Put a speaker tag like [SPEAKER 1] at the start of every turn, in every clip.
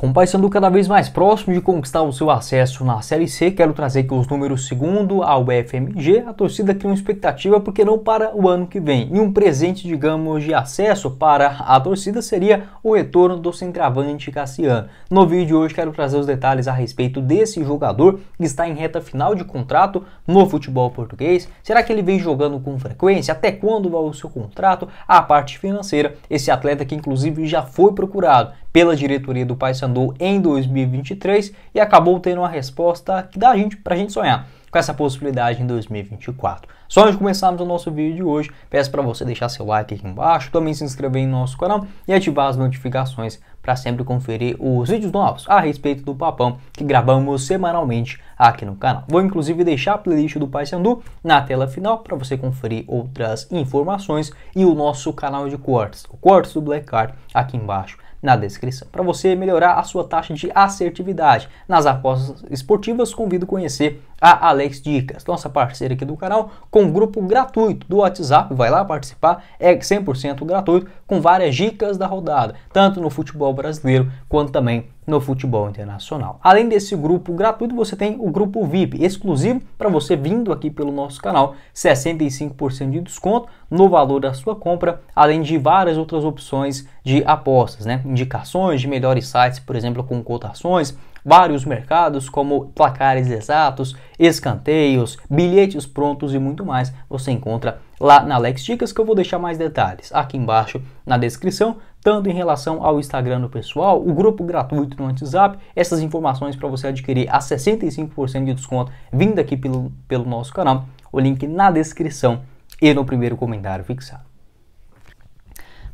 [SPEAKER 1] Com o Paysandu cada vez mais próximo de conquistar o seu acesso na Série C, quero trazer aqui os números segundo a UFMG. A torcida cria uma expectativa, porque não para o ano que vem. E um presente, digamos, de acesso para a torcida seria o retorno do centroavante Cassiano. No vídeo de hoje quero trazer os detalhes a respeito desse jogador que está em reta final de contrato no futebol português. Será que ele vem jogando com frequência? Até quando vai o seu contrato? A parte financeira. Esse atleta que inclusive já foi procurado pela diretoria do Paysandu em 2023 e acabou tendo uma resposta que dá a gente para a gente sonhar com essa possibilidade em 2024. Só antes de começarmos o nosso vídeo de hoje, peço para você deixar seu like aqui embaixo, também se inscrever em nosso canal e ativar as notificações para sempre conferir os vídeos novos a respeito do papão que gravamos semanalmente aqui no canal. Vou inclusive deixar a playlist do Paysandu na tela final para você conferir outras informações e o nosso canal de cortes, o cortes do Black Card aqui embaixo na descrição para você melhorar a sua taxa de assertividade. Nas apostas esportivas, convido a conhecer a Alex Dicas, nossa parceira aqui do canal, com um grupo gratuito do WhatsApp, vai lá participar, é 100% gratuito, com várias dicas da rodada, tanto no futebol brasileiro quanto também no futebol internacional. Além desse grupo gratuito, você tem o grupo VIP, exclusivo para você vindo aqui pelo nosso canal, 65% de desconto no valor da sua compra, além de várias outras opções de apostas, né? Indicações de melhores sites, por exemplo, com cotações, vários mercados como placares exatos, escanteios, bilhetes prontos e muito mais. Você encontra lá na Alex Dicas que eu vou deixar mais detalhes aqui embaixo na descrição tanto em relação ao Instagram do pessoal, o grupo gratuito no WhatsApp, essas informações para você adquirir a 65% de desconto vindo aqui pelo, pelo nosso canal, o link na descrição e no primeiro comentário fixado.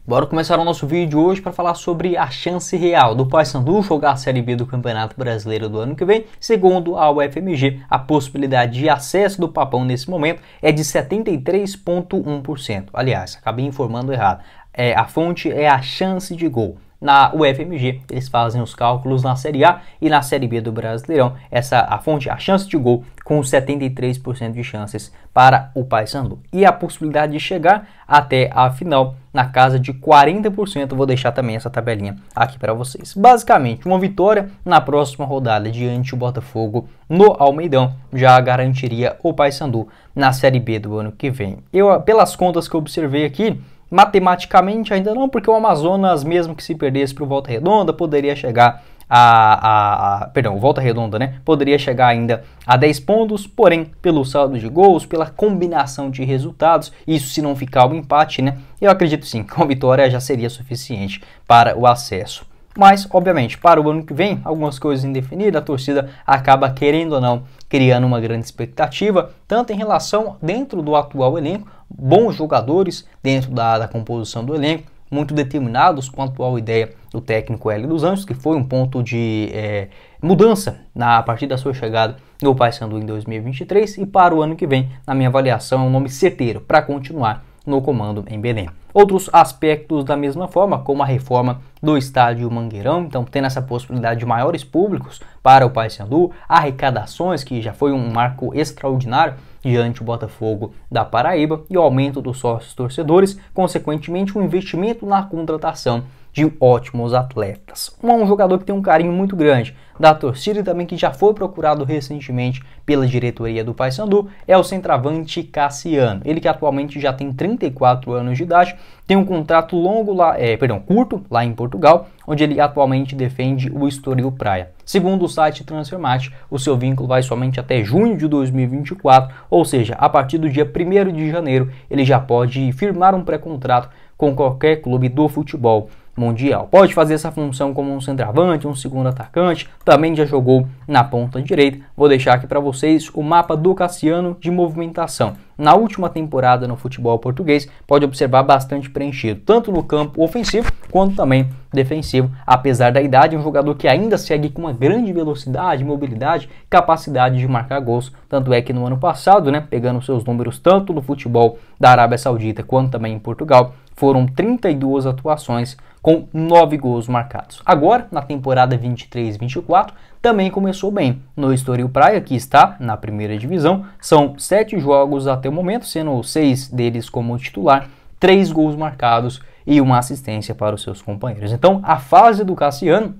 [SPEAKER 1] Bora começar o nosso vídeo hoje para falar sobre a chance real do Paysandu jogar a Série B do Campeonato Brasileiro do ano que vem. Segundo a UFMG, a possibilidade de acesso do Papão nesse momento é de 73,1%. Aliás, acabei informando errado é, a fonte é a chance de gol. Na UFMG, eles fazem os cálculos na Série A e na Série B do Brasileirão. Essa a fonte, a chance de gol, com 73% de chances para o Paysandu. E a possibilidade de chegar até a final na casa de 40%. Vou deixar também essa tabelinha aqui para vocês. Basicamente, uma vitória na próxima rodada diante do Botafogo no Almeidão já garantiria o Paysandu na Série B do ano que vem. Eu, pelas contas que eu observei aqui, Matematicamente ainda não, porque o Amazonas, mesmo que se perdesse para o Volta Redonda, poderia chegar a, a, a, perdão, volta redonda, né? Poderia chegar ainda a 10 pontos, porém, pelo saldo de gols, pela combinação de resultados, isso se não ficar o um empate, né? Eu acredito sim que uma vitória já seria suficiente para o acesso. Mas, obviamente, para o ano que vem, algumas coisas indefinidas, a torcida acaba querendo ou não criando uma grande expectativa, tanto em relação dentro do atual elenco, bons jogadores dentro da, da composição do elenco, muito determinados quanto à ideia do técnico Hélio dos Anjos, que foi um ponto de é, mudança na, a partir da sua chegada no Paysandu em 2023 e para o ano que vem, na minha avaliação, é um nome certeiro para continuar no comando em Belém outros aspectos da mesma forma, como a reforma do estádio Mangueirão, então tendo essa possibilidade de maiores públicos para o Paysandu, arrecadações que já foi um marco extraordinário diante do Botafogo da Paraíba e o aumento dos sócios torcedores, consequentemente o um investimento na contratação de ótimos atletas. Um, um jogador que tem um carinho muito grande da torcida e também que já foi procurado recentemente pela diretoria do Paysandu é o centroavante Cassiano. Ele que atualmente já tem 34 anos de idade tem um contrato longo lá, é, perdão, curto lá em Portugal, onde ele atualmente defende o Estoril Praia. Segundo o site Transfermarkt, o seu vínculo vai somente até junho de 2024, ou seja, a partir do dia 1 de janeiro ele já pode firmar um pré-contrato com qualquer clube do futebol mundial. Pode fazer essa função como um centroavante, um segundo atacante, também já jogou na ponta direita. Vou deixar aqui para vocês o mapa do Cassiano de movimentação. Na última temporada no futebol português, pode observar bastante preenchido, tanto no campo ofensivo quanto também defensivo. Apesar da idade, é um jogador que ainda segue com uma grande velocidade, mobilidade, capacidade de marcar gols. Tanto é que no ano passado, né, pegando seus números tanto no futebol da Arábia Saudita quanto também em Portugal, foram 32 atuações com 9 gols marcados. Agora, na temporada 23-24, também começou bem. No Estoril Praia, que está na primeira divisão, são 7 jogos até o momento, sendo 6 deles como titular, 3 gols marcados e uma assistência para os seus companheiros. Então, a fase do Cassiano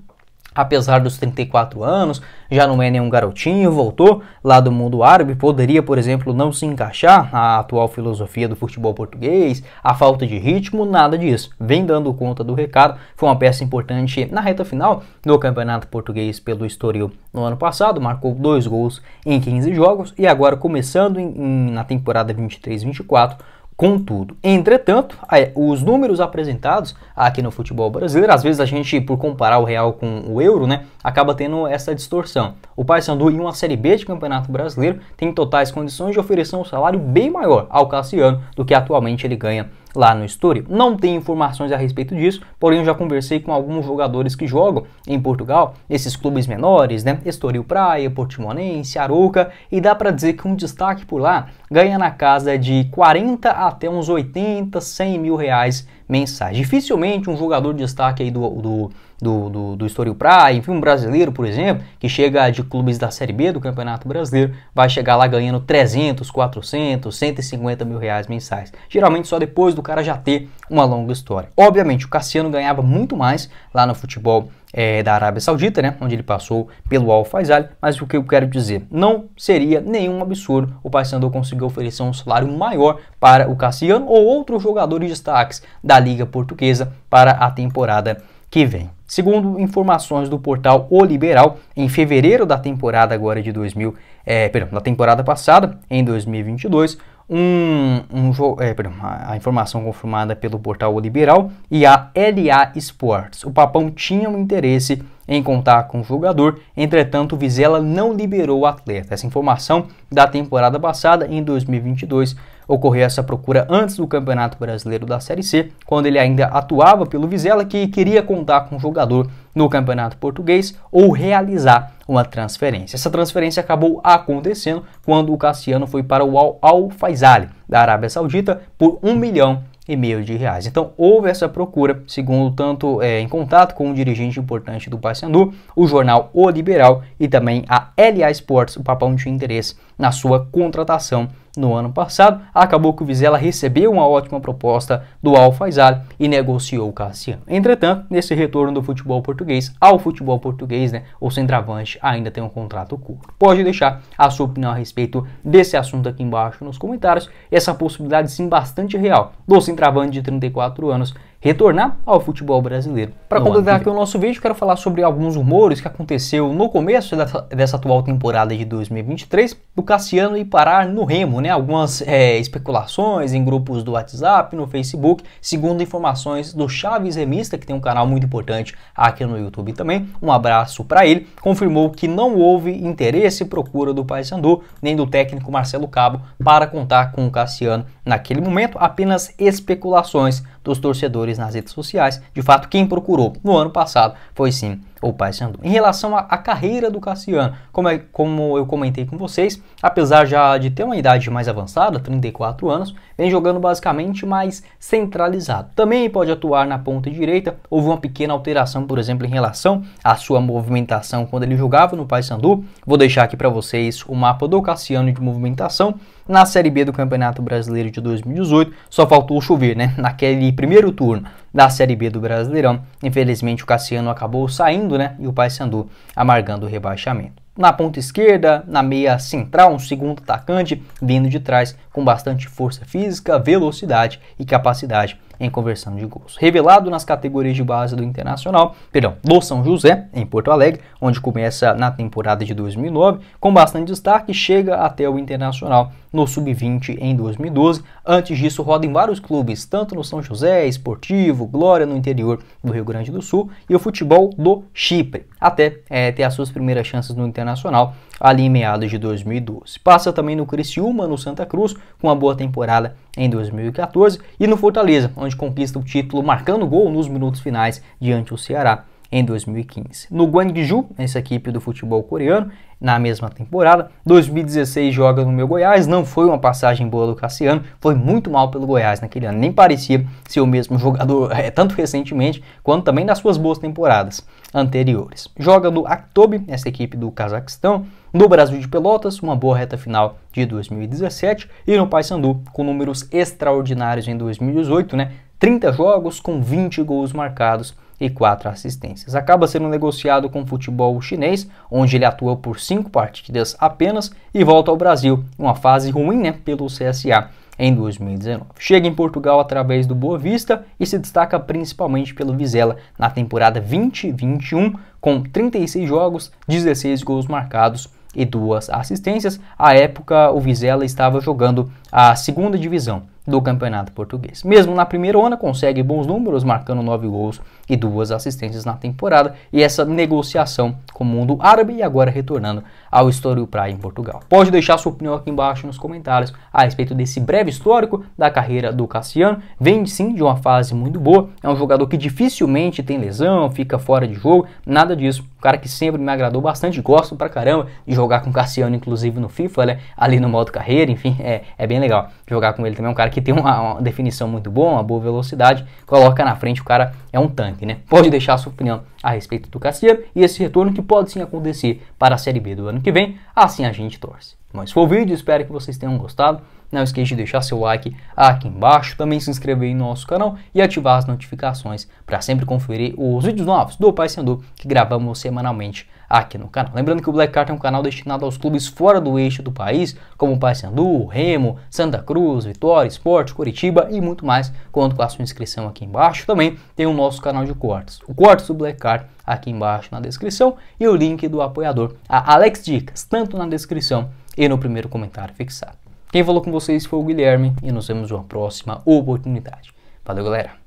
[SPEAKER 1] apesar dos 34 anos, já não é nenhum garotinho, voltou lá do mundo árabe, poderia, por exemplo, não se encaixar à atual filosofia do futebol português, a falta de ritmo, nada disso. Vem dando conta do recado, foi uma peça importante na reta final do Campeonato Português pelo Estoril no ano passado, marcou dois gols em 15 jogos e agora começando em, em, na temporada 23-24, Contudo, entretanto, é, os números apresentados aqui no futebol brasileiro, às vezes a gente, por comparar o real com o euro, né, acaba tendo essa distorção. O Paysandu, em uma Série B de Campeonato Brasileiro, tem totais condições de oferecer um salário bem maior ao Cassiano do que atualmente ele ganha lá no estúdio. Não tem informações a respeito disso, porém eu já conversei com alguns jogadores que jogam em Portugal, esses clubes menores, né? Estoril Praia, Portimonense, Arouca, e dá para dizer que um destaque por lá ganha na casa de 40 até uns 80, 100 mil reais mensais. Dificilmente um jogador de destaque aí do, do do, do, do Estoril Praia, enfim, um brasileiro, por exemplo, que chega de clubes da Série B do Campeonato Brasileiro, vai chegar lá ganhando 300, 400, 150 mil reais mensais. Geralmente só depois do cara já ter uma longa história. Obviamente, o Cassiano ganhava muito mais lá no futebol é, da Arábia Saudita, né, onde ele passou pelo Al Faisal, mas o que eu quero dizer, não seria nenhum absurdo o Paysandu conseguir oferecer um salário maior para o Cassiano ou outros jogadores de destaques da Liga Portuguesa para a temporada que vem. Segundo informações do portal O Liberal, em fevereiro da temporada agora de 2000, é, perdão, da temporada passada, em 2022, um, um é, perdão, a, a informação confirmada pelo portal O Liberal e a LA Sports. O Papão tinha um interesse em contar com o jogador, entretanto, Vizela não liberou o atleta. Essa informação da temporada passada, em 2022, Ocorreu essa procura antes do Campeonato Brasileiro da Série C, quando ele ainda atuava pelo Vizela, que queria contar com o jogador no Campeonato Português ou realizar uma transferência. Essa transferência acabou acontecendo quando o Cassiano foi para o Al-Faisali, da Arábia Saudita, por um milhão e meio de reais. Então houve essa procura, segundo tanto é, em contato com um dirigente importante do Paysandu, o jornal O Liberal e também a LA Sports, o papão de interesse na sua contratação no ano passado. Acabou que o Vizela recebeu uma ótima proposta do Al Faisal e negociou o Cassiano. Entretanto, nesse retorno do futebol português ao futebol português, né, o centroavante ainda tem um contrato curto. Pode deixar a sua opinião a respeito desse assunto aqui embaixo nos comentários. Essa possibilidade sim bastante real do centroavante de 34 anos retornar ao futebol brasileiro. Para completar é aqui o nosso vídeo, quero falar sobre alguns rumores que aconteceu no começo dessa, dessa atual temporada de 2023 do Cassiano e parar no Remo, né? Algumas é, especulações em grupos do WhatsApp, no Facebook, segundo informações do Chaves Remista, que tem um canal muito importante aqui no YouTube também. Um abraço para ele. Confirmou que não houve interesse e procura do Paysandu nem do técnico Marcelo Cabo para contar com o Cassiano naquele momento, apenas especulações dos torcedores seguidores nas redes sociais. De fato, quem procurou no ano passado foi sim ou Paysandu. Em relação à carreira do Cassiano, como, é, como eu comentei com vocês, apesar já de ter uma idade mais avançada, 34 anos, vem jogando basicamente mais centralizado. Também pode atuar na ponta direita. Houve uma pequena alteração, por exemplo, em relação à sua movimentação quando ele jogava no Paysandu. Vou deixar aqui para vocês o mapa do Cassiano de movimentação na Série B do Campeonato Brasileiro de 2018. Só faltou chover, né? Naquele primeiro turno da Série B do Brasileirão. Infelizmente, o Cassiano acabou saindo, né? E o Paysandu amargando o rebaixamento na ponta esquerda, na meia central, um segundo atacante vindo de trás com bastante força física, velocidade e capacidade em conversão de gols. Revelado nas categorias de base do Internacional, perdão, do São José, em Porto Alegre, onde começa na temporada de 2009, com bastante destaque, chega até o Internacional no Sub-20 em 2012. Antes disso, roda em vários clubes, tanto no São José, Esportivo, Glória, no interior do Rio Grande do Sul, e o futebol do Chipre, até é, ter as suas primeiras chances no Internacional ali em meados de 2012. Passa também no Criciúma, no Santa Cruz, com uma boa temporada em 2014, e no Fortaleza, onde conquista o título marcando gol nos minutos finais diante do Ceará em 2015. No Guangzhou, essa equipe do futebol coreano, na mesma temporada. 2016 joga no meu Goiás, não foi uma passagem boa do Cassiano, foi muito mal pelo Goiás naquele ano, nem parecia ser o mesmo jogador, é, tanto recentemente quanto também nas suas boas temporadas anteriores. Joga no Aktobe, essa equipe do Cazaquistão, no Brasil de Pelotas, uma boa reta final de 2017 e no Paysandu com números extraordinários em 2018, né? 30 jogos com 20 gols marcados e quatro assistências. Acaba sendo negociado com o futebol chinês, onde ele atua por cinco partidas apenas e volta ao Brasil, uma fase ruim né, pelo CSA em 2019. Chega em Portugal através do Boa Vista e se destaca principalmente pelo Vizela na temporada 2021, com 36 jogos, 16 gols marcados e duas assistências. À época, o Vizela estava jogando a segunda divisão do Campeonato Português. Mesmo na primeira onda, consegue bons números, marcando nove gols e duas assistências na temporada, e essa negociação com o mundo árabe e agora retornando ao Estoril Praia em Portugal. Pode deixar sua opinião aqui embaixo nos comentários a respeito desse breve histórico da carreira do Cassiano. Vem sim de uma fase muito boa, é um jogador que dificilmente tem lesão, fica fora de jogo, nada disso. Um cara que sempre me agradou bastante, gosto pra caramba de jogar com o Cassiano, inclusive no FIFA, né? ali no modo carreira, enfim, é, é bem legal jogar com ele também. É um cara que que tem uma, uma, definição muito boa, uma boa velocidade, coloca na frente, o cara é um tanque, né? Pode deixar a sua opinião a respeito do Cassiano e esse retorno que pode sim acontecer para a Série B do ano que vem, assim a gente torce. Mas foi o vídeo, espero que vocês tenham gostado. Não esqueça de deixar seu like aqui embaixo, também se inscrever em nosso canal e ativar as notificações para sempre conferir os vídeos novos do Pai Sandu que gravamos semanalmente aqui no canal. Lembrando que o Black Card é um canal destinado aos clubes fora do eixo do país, como o Paysandu, Remo, Santa Cruz, Vitória, Esporte, Curitiba e muito mais. Conto com a sua inscrição aqui embaixo. Também tem o nosso canal de cortes, o Cortes do Black Card aqui embaixo na descrição e o link do apoiador, a Alex Dicas, tanto na descrição e no primeiro comentário fixado. Quem falou com vocês foi o Guilherme e nos vemos numa próxima oportunidade. Valeu, galera!